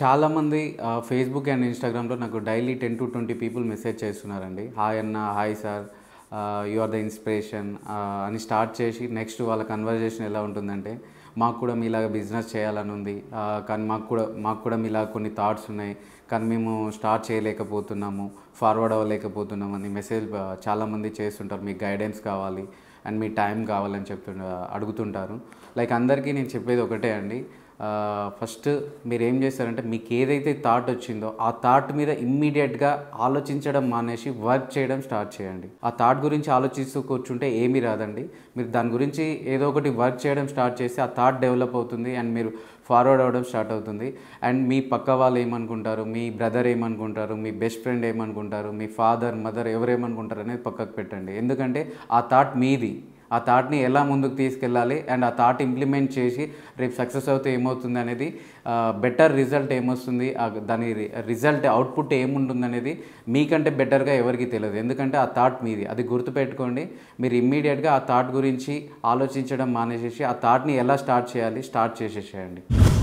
చాలామంది Facebook and ఇన్స్టాగ్రామ్లో నాకు daily ten to twenty people message చేస్తున్నారండి హాయ్ అన్న hi sir you are the inspiration అని స్టార్ట్ చేసి నెక్స్ట్ వాళ్ళ కన్వర్జేషన్ ఎలా ఉంటుందంటే మాకు కూడా మీలాగ బిజినెస్ చేయాలని ఉంది కానీ మాకు కూడా మాకు కూడా మీలా కొన్ని థాట్స్ ఉన్నాయి కానీ మేము స్టార్ట్ చేయలేకపోతున్నాము ఫార్వర్డ్ అవ్వలేకపోతున్నాము అని మెసేజ్ చాలామంది చేస్తుంటారు మీకు గైడెన్స్ కావాలి అండ్ మీ టైం కావాలని చెప్తు అడుగుతుంటారు లైక్ అందరికీ నేను చెప్పేది ఒకటే అండి ఫస్ట్ మీరు ఏం చేస్తారంటే మీకు ఏదైతే థాట్ వచ్చిందో ఆ థాట్ మీద ఇమ్మీడియట్గా ఆలోచించడం మానేసి వర్క్ చేయడం స్టార్ట్ చేయండి ఆ థాట్ గురించి ఆలోచిస్తూ కూర్చుంటే ఏమీ రాదండి మీరు దాని గురించి ఏదో ఒకటి వర్క్ చేయడం స్టార్ట్ చేస్తే ఆ థాట్ డెవలప్ అవుతుంది అండ్ మీరు ఫార్వర్డ్ అవ్వడం స్టార్ట్ అవుతుంది అండ్ మీ పక్క వాళ్ళు ఏమనుకుంటారు మీ బ్రదర్ ఏమనుకుంటారు మీ బెస్ట్ ఫ్రెండ్ ఏమనుకుంటారు మీ ఫాదర్ మదర్ ఎవరేమనుకుంటారు అనేది పక్కకు పెట్టండి ఎందుకంటే ఆ థాట్ మీది ఆ థాట్ని ఎలా ముందుకు తీసుకెళ్ళాలి అండ్ ఆ థాట్ ఇంప్లిమెంట్ చేసి రేపు సక్సెస్ అవుతే ఏమవుతుంది అనేది బెటర్ రిజల్ట్ ఏమొస్తుంది దాని రిజల్ట్ అవుట్పుట్ ఏముంటుంది అనేది మీకంటే బెటర్గా ఎవరికి తెలియదు ఎందుకంటే ఆ థాట్ మీది అది గుర్తుపెట్టుకోండి మీరు ఇమ్మీడియట్గా ఆ థాట్ గురించి ఆలోచించడం మానేసేసి ఆ థాట్ని ఎలా స్టార్ట్ చేయాలి స్టార్ట్ చేసేసేయండి